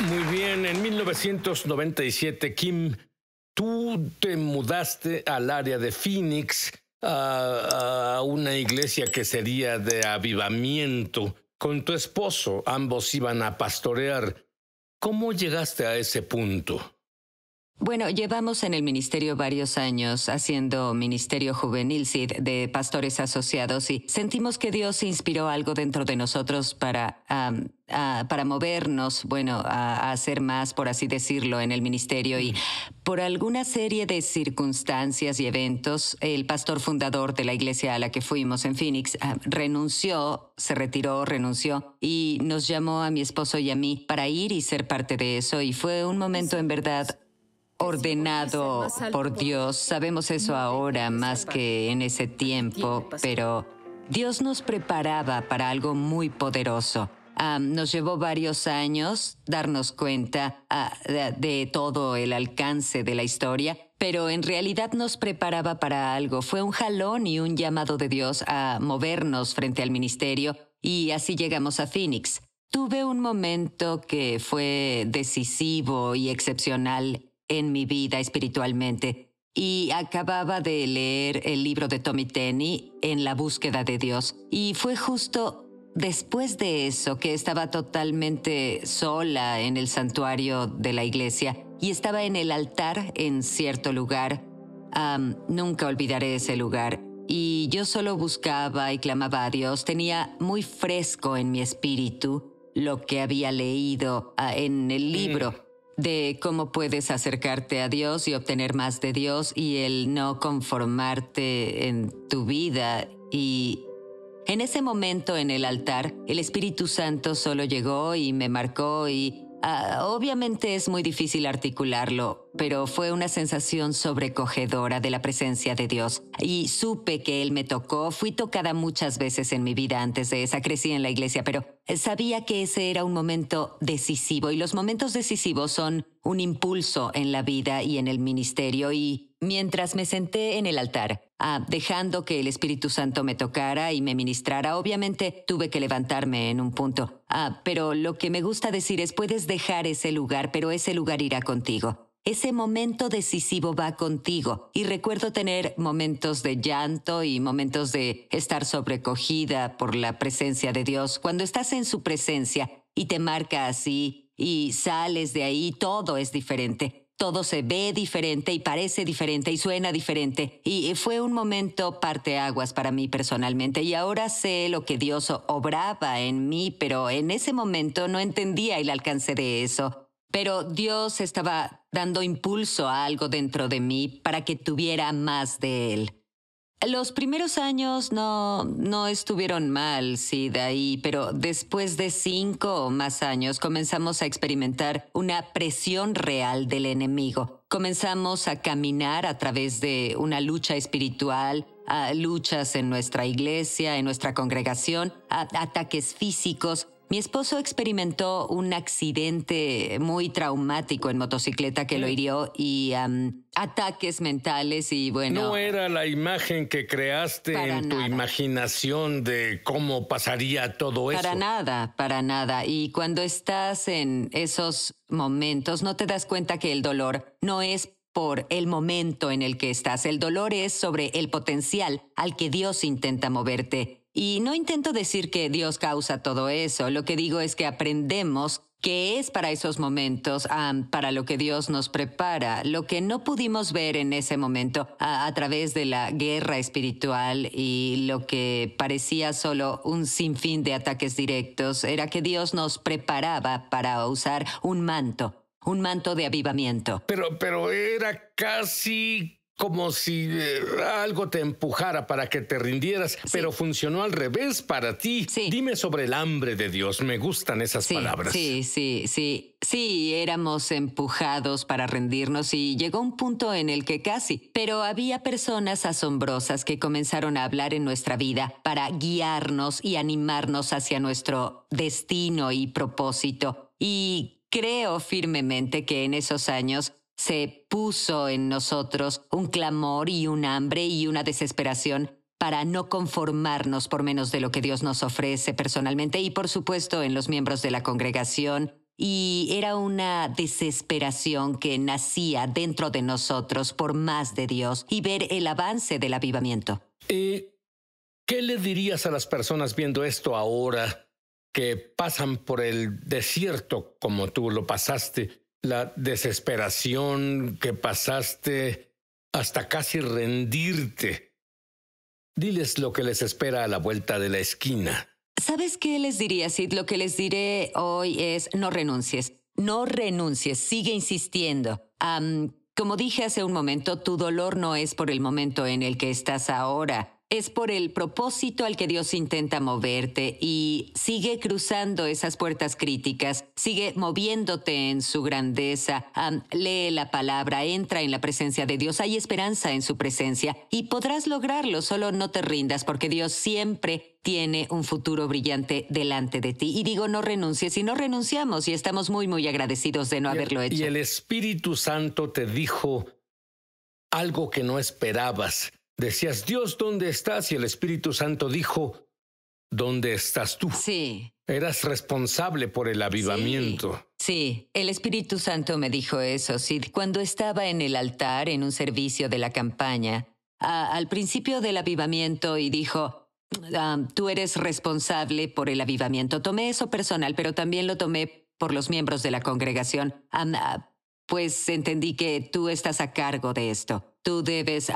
Muy bien, en 1997, Kim, tú te mudaste al área de Phoenix, a, una iglesia que sería de avivamiento, con tu esposo. Ambos iban a pastorear. ¿Cómo llegaste a ese punto? Bueno, llevamos en el ministerio varios años haciendo ministerio juvenil CID de pastores asociados y sentimos que Dios inspiró algo dentro de nosotros para, para movernos, bueno, a, hacer más, por así decirlo, en el ministerio y por alguna serie de circunstancias y eventos, el pastor fundador de la iglesia a la que fuimos en Phoenix ah, renunció, se retiró, renunció y nos llamó a mi esposo y a mí para ir y ser parte de eso y fue un momento en verdad ordenado por Dios. Sabemos eso ahora más que en ese tiempo, pero Dios nos preparaba para algo muy poderoso. Ah, nos llevó varios años darnos cuenta ah, de todo el alcance de la historia, pero en realidad nos preparaba para algo. Fue un jalón y un llamado de Dios a movernos frente al ministerio y así llegamos a Phoenix. Tuve un momento que fue decisivo y excepcional en mi vida espiritualmente y acababa de leer el libro de Tommy Tenney, En la búsqueda de Dios. Y fue justo después de eso que estaba totalmente sola en el santuario de la iglesia y estaba en el altar en cierto lugar. nunca olvidaré ese lugar. Y yo solo buscaba y clamaba a Dios. Tenía muy fresco en mi espíritu lo que había leído ah, en el libro. Mm de cómo puedes acercarte a Dios y obtener más de Dios y el no conformarte en tu vida. Y en ese momento en el altar, el Espíritu Santo solo llegó y me marcó y ah, obviamente es muy difícil articularlo pero fue una sensación sobrecogedora de la presencia de Dios. Y supe que Él me tocó, fui tocada muchas veces en mi vida antes de esa, crecí en la iglesia, pero sabía que ese era un momento decisivo y los momentos decisivos son un impulso en la vida y en el ministerio y mientras me senté en el altar, ah, dejando que el Espíritu Santo me tocara y me ministrara, obviamente tuve que levantarme en un punto. Ah, pero lo que me gusta decir es puedes dejar ese lugar, pero ese lugar irá contigo. Ese momento decisivo va contigo y recuerdo tener momentos de llanto y momentos de estar sobrecogida por la presencia de Dios. Cuando estás en su presencia y te marca así y sales de ahí, todo es diferente todo se ve diferente y parece diferente y suena diferente. Y fue un momento parteaguas para mí personalmente. Y ahora sé lo que Dios obraba en mí, pero en ese momento no entendía el alcance de eso pero Dios estaba dando impulso a algo dentro de mí para que tuviera más de él. Los primeros años no, no estuvieron mal, sí, de ahí, pero después de cinco o más años comenzamos a experimentar una presión real del enemigo. Comenzamos a caminar a través de una lucha espiritual, a luchas en nuestra iglesia, en nuestra congregación, a ataques físicos, mi esposo experimentó un accidente muy traumático en motocicleta que lo hirió y ataques mentales y bueno. No era la imagen que creaste en tu imaginación de cómo pasaría todo eso. Para nada, para nada. Y cuando estás en esos momentos no te das cuenta que el dolor no es por el momento en el que estás. El dolor es sobre el potencial al que Dios intenta moverte y no intento decir que Dios causa todo eso, lo que digo es que aprendemos que es para esos momentos, para lo que Dios nos prepara, lo que no pudimos ver en ese momento a, través de la guerra espiritual y lo que parecía solo un sinfín de ataques directos, era que Dios nos preparaba para usar un manto, un manto de avivamiento. Pero, pero era casi como si eh, algo te empujara para que te rindieras, pero funcionó al revés para ti. Dime sobre el hambre de Dios, me gustan esas palabras. Sí, sí, sí. Sí, éramos empujados para rendirnos y llegó un punto en el que casi, pero había personas asombrosas que comenzaron a hablar en nuestra vida para guiarnos y animarnos hacia nuestro destino y propósito. Y creo firmemente que en esos años se puso en nosotros un clamor y un hambre y una desesperación para no conformarnos por menos de lo que Dios nos ofrece personalmente y por supuesto en los miembros de la congregación. Y era una desesperación que nacía dentro de nosotros por más de Dios y ver el avance del avivamiento. ¿Y qué le dirías a las personas viendo esto ahora que pasan por el desierto como tú lo pasaste? la desesperación que pasaste hasta casi rendirte. Diles lo que les espera a la vuelta de la esquina. ¿Sabes qué les diría, Sid? Lo que les diré hoy es no renuncies. No renuncies, sigue insistiendo. como dije hace un momento, tu dolor no es por el momento en el que estás ahora es por el propósito al que Dios intenta moverte y sigue cruzando esas puertas críticas, sigue moviéndote en su grandeza, lee la palabra, entra en la presencia de Dios, hay esperanza en su presencia y podrás lograrlo, solo no te rindas porque Dios siempre tiene un futuro brillante delante de ti. Y digo, no renuncies, y no renunciamos, y estamos muy, muy agradecidos de no haberlo hecho. Y el Espíritu Santo te dijo algo que no esperabas Decías, Dios, ¿dónde estás? Y el Espíritu Santo dijo, ¿dónde estás tú? Sí. Eras responsable por el avivamiento. Sí, el Espíritu Santo me dijo eso, Sí. cuando estaba en el altar en un servicio de la campaña, al principio del avivamiento y dijo, ah, tú eres responsable por el avivamiento. Tomé eso personal, pero también lo tomé por los miembros de la congregación, ah, ah, pues entendí que tú estás a cargo de esto. Tú debes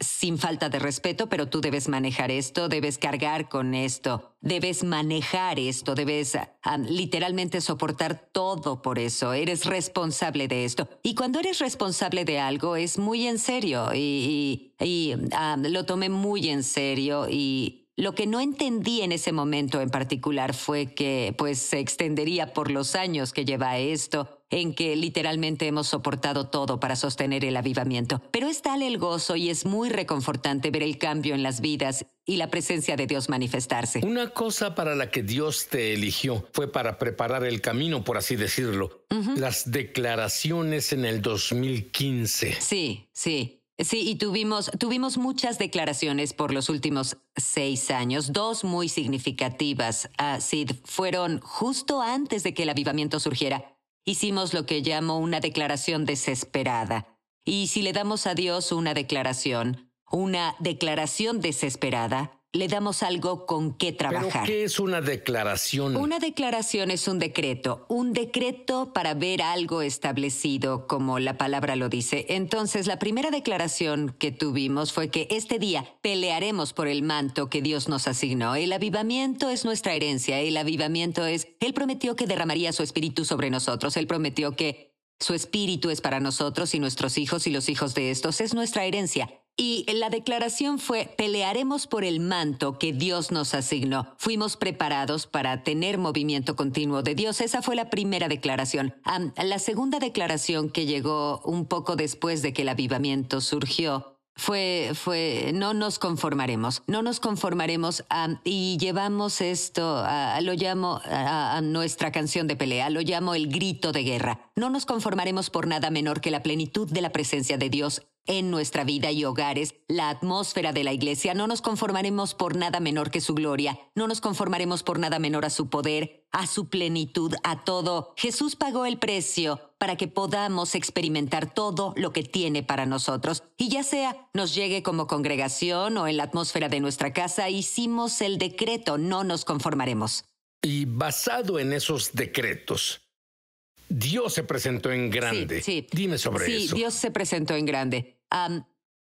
sin falta de respeto, pero tú debes manejar esto, debes cargar con esto, debes manejar esto, debes ah, literalmente soportar todo por eso, eres responsable de esto. Y cuando eres responsable de algo es muy en serio y, ah, lo tomé muy en serio y lo que no entendí en ese momento en particular fue que pues se extendería por los años que lleva esto en que literalmente hemos soportado todo para sostener el avivamiento, pero es tal el gozo y es muy reconfortante ver el cambio en las vidas y la presencia de Dios manifestarse. Una cosa para la que Dios te eligió fue para preparar el camino, por así decirlo. Las declaraciones en el 2015. Sí, sí. Sí, y tuvimos, tuvimos muchas declaraciones por los últimos seis años, dos muy significativas, Sid, fueron justo antes de que el avivamiento surgiera Hicimos lo que llamo una declaración desesperada. Y si le damos a Dios una declaración, una declaración desesperada, le damos algo con qué trabajar. ¿Pero qué es una declaración? Una declaración es un decreto, un decreto para ver algo establecido, como la palabra lo dice. Entonces, la primera declaración que tuvimos fue que este día pelearemos por el manto que Dios nos asignó. El avivamiento es nuestra herencia, el avivamiento es, Él prometió que derramaría su espíritu sobre nosotros, Él prometió que su espíritu es para nosotros y nuestros hijos y los hijos de estos, es nuestra herencia. Y la declaración fue, pelearemos por el manto que Dios nos asignó. Fuimos preparados para tener movimiento continuo de Dios. Esa fue la primera declaración. la segunda declaración que llegó un poco después de que el avivamiento surgió fue, fue, no nos conformaremos, no nos conformaremos y llevamos esto, lo llamo a, a, nuestra canción de pelea, lo llamo el grito de guerra. No nos conformaremos por nada menor que la plenitud de la presencia de Dios en nuestra vida y hogares, la atmósfera de la iglesia, no nos conformaremos por nada menor que su gloria, no nos conformaremos por nada menor a su poder, a su plenitud, a todo. Jesús pagó el precio para que podamos experimentar todo lo que tiene para nosotros. Y ya sea nos llegue como congregación o en la atmósfera de nuestra casa, hicimos el decreto, no nos conformaremos. Y basado en esos decretos, Dios se presentó en grande. Sí, Dime sobre eso. Sí, Dios se presentó en grande.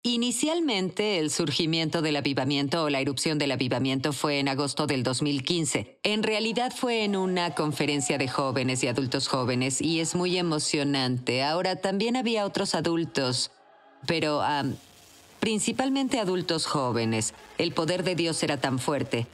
Inicialmente, el surgimiento del avivamiento o la erupción del avivamiento fue en agosto del 2015. En realidad fue en una conferencia de jóvenes y adultos jóvenes y es muy emocionante. Ahora también había otros adultos, pero principalmente adultos jóvenes. El poder de Dios era tan fuerte.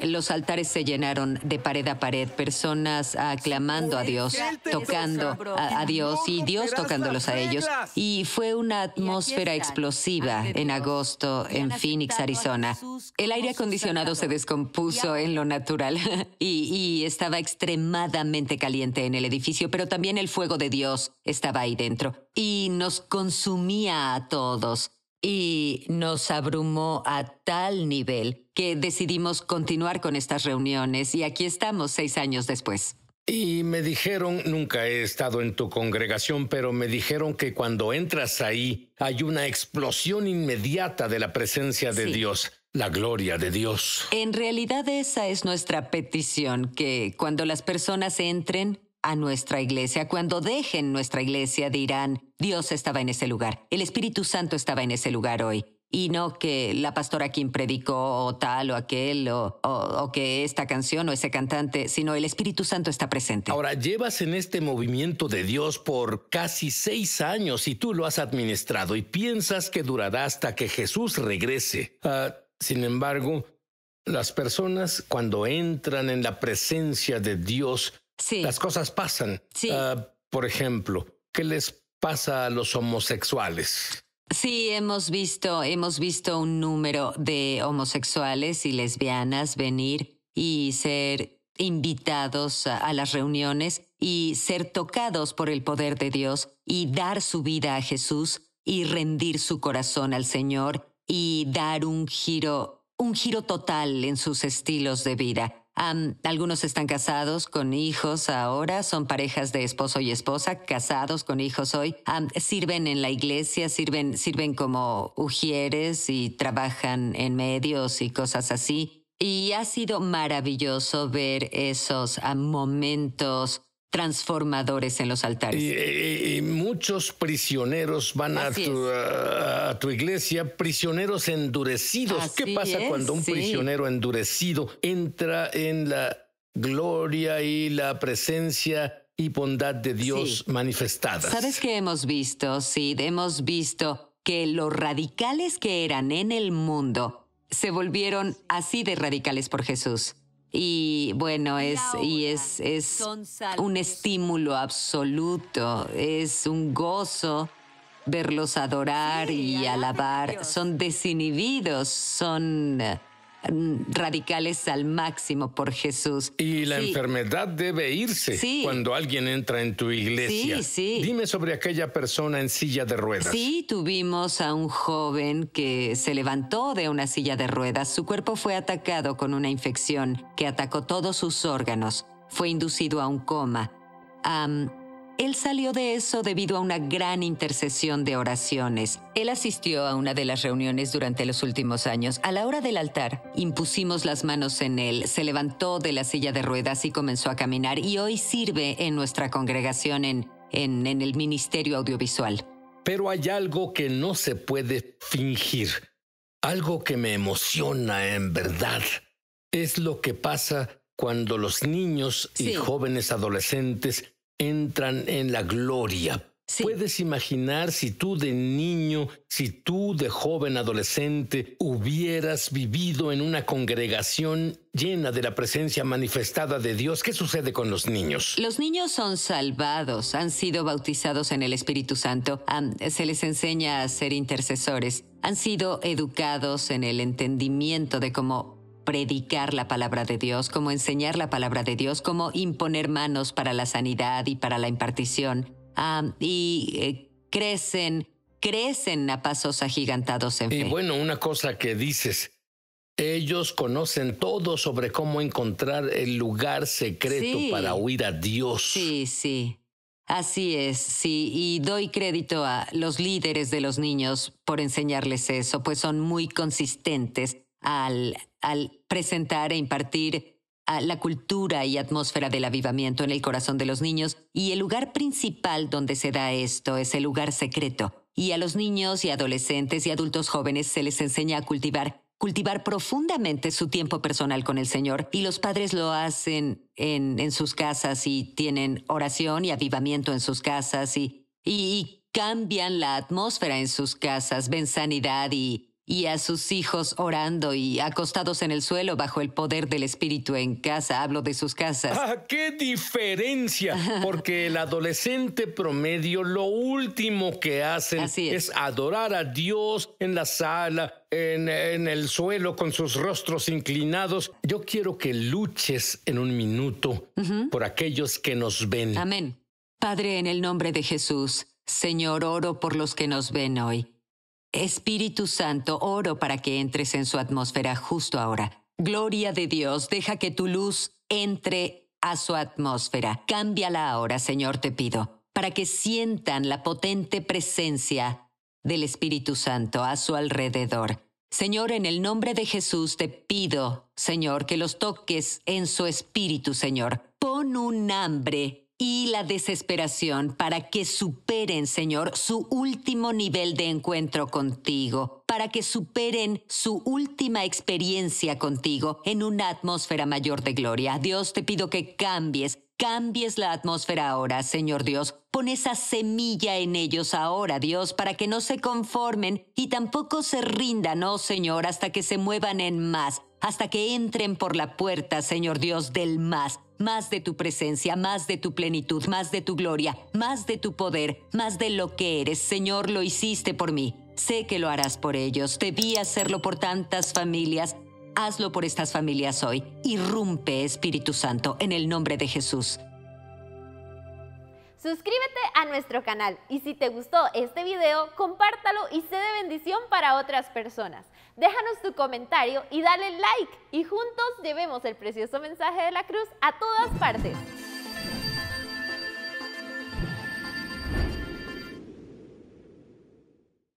los altares se llenaron de pared a pared, personas aclamando a Dios, tocando a, Dios y Dios tocándolos a ellos. Y fue una atmósfera explosiva en agosto en Phoenix, Arizona. El aire acondicionado se descompuso en lo natural y estaba extremadamente caliente en el edificio, pero también el fuego de Dios estaba ahí dentro y nos consumía a todos y nos abrumó a tal nivel que decidimos continuar con estas reuniones y aquí estamos seis años después. Y me dijeron, nunca he estado en tu congregación, pero me dijeron que cuando entras ahí hay una explosión inmediata de la presencia de Dios, la gloria de Dios. En realidad esa es nuestra petición, que cuando las personas entren, a nuestra iglesia. Cuando dejen nuestra iglesia dirán, Dios estaba en ese lugar, el Espíritu Santo estaba en ese lugar hoy. Y no que la pastora quien predicó o tal o aquel o, que esta canción o ese cantante, sino el Espíritu Santo está presente. Ahora, llevas en este movimiento de Dios por casi seis años y tú lo has administrado y piensas que durará hasta que Jesús regrese. Ah, sin embargo, las personas cuando entran en la presencia de Dios Sí. Las cosas pasan. Ah, por ejemplo, ¿qué les pasa a los homosexuales? Sí, hemos visto, hemos visto un número de homosexuales y lesbianas venir y ser invitados a, a las reuniones y ser tocados por el poder de Dios y dar su vida a Jesús y rendir su corazón al Señor y dar un giro, un giro total en sus estilos de vida algunos están casados con hijos ahora, son parejas de esposo y esposa, casados con hijos hoy, sirven en la iglesia, sirven, sirven como ujieres y trabajan en medios y cosas así. Y ha sido maravilloso ver esos momentos transformadores en los altares. Y, muchos prisioneros van a tu, iglesia, prisioneros endurecidos. ¿Qué pasa cuando un prisionero endurecido entra en la gloria y la presencia y bondad de Dios manifestadas? ¿Sabes qué hemos visto? Sí, hemos visto que los radicales que eran en el mundo se volvieron así de radicales por Jesús. Y bueno, es, y es, es un estímulo absoluto, es un gozo verlos adorar y alabar. Son desinhibidos, son Mm, radicales al máximo por Jesús. Y la enfermedad debe irse cuando alguien entra en tu iglesia. Sí, sí. Dime sobre aquella persona en silla de ruedas. Sí, tuvimos a un joven que se levantó de una silla de ruedas. Su cuerpo fue atacado con una infección que atacó todos sus órganos. Fue inducido a un coma. Él salió de eso debido a una gran intercesión de oraciones. Él asistió a una de las reuniones durante los últimos años. A la hora del altar, impusimos las manos en él, se levantó de la silla de ruedas y comenzó a caminar y hoy sirve en nuestra congregación en, en, el Ministerio Audiovisual. Pero hay algo que no se puede fingir, algo que me emociona en verdad. Es lo que pasa cuando los niños y jóvenes adolescentes entran en la gloria. Puedes imaginar si tú de niño, si tú de joven adolescente hubieras vivido en una congregación llena de la presencia manifestada de Dios, ¿qué sucede con los niños? Los niños son salvados, han sido bautizados en el Espíritu Santo, se les enseña a ser intercesores, han sido educados en el entendimiento de cómo predicar la palabra de Dios, cómo enseñar la palabra de Dios, cómo imponer manos para la sanidad y para la impartición. Ah, y eh, crecen, crecen a pasos agigantados en fe. Y bueno, una cosa que dices, ellos conocen todo sobre cómo encontrar el lugar secreto para huir a Dios. Sí, sí. Así es, sí, y doy crédito a los líderes de los niños por enseñarles eso, pues son muy consistentes al al presentar e impartir a la cultura y atmósfera del avivamiento en el corazón de los niños y el lugar principal donde se da esto es el lugar secreto. Y a los niños y adolescentes y adultos jóvenes se les enseña a cultivar, cultivar profundamente su tiempo personal con el Señor y los padres lo hacen en, sus casas y tienen oración y avivamiento en sus casas y, y cambian la atmósfera en sus casas, ven sanidad y, y a sus hijos orando y acostados en el suelo bajo el poder del Espíritu en casa. Hablo de sus casas. Ah, qué diferencia! Porque el adolescente promedio lo último que hace es. adorar a Dios en la sala. En, el suelo con sus rostros inclinados. Yo quiero que luches en un minuto por aquellos que nos ven. Amén. Padre, en el nombre de Jesús, Señor, oro por los que nos ven hoy. Espíritu Santo, oro para que entres en su atmósfera justo ahora. Gloria de Dios, deja que tu luz entre a su atmósfera. Cámbiala ahora, Señor, te pido, para que sientan la potente presencia del Espíritu Santo a su alrededor. Señor, en el nombre de Jesús te pido, Señor, que los toques en su espíritu, Señor. Pon un hambre y la desesperación para que superen, Señor, su último nivel de encuentro contigo, para que superen su última experiencia contigo en una atmósfera mayor de gloria. Dios, te pido que cambies, cambies la atmósfera ahora, Señor Dios. Pon esa semilla en ellos ahora, Dios, para que no se conformen y tampoco se rindan, oh Señor, hasta que se muevan en más hasta que entren por la puerta, Señor Dios, del más, más de tu presencia, más de tu plenitud, más de tu gloria, más de tu poder, más de lo que eres. Señor, lo hiciste por mí. Sé que lo harás por ellos. Debí hacerlo por tantas familias. Hazlo por estas familias hoy. Irrumpe, Espíritu Santo, en el nombre de Jesús. Suscríbete a nuestro canal y si te gustó este video, compártalo y sé de bendición para otras personas. Déjanos tu comentario y dale like y juntos llevemos el precioso mensaje de la cruz a todas partes.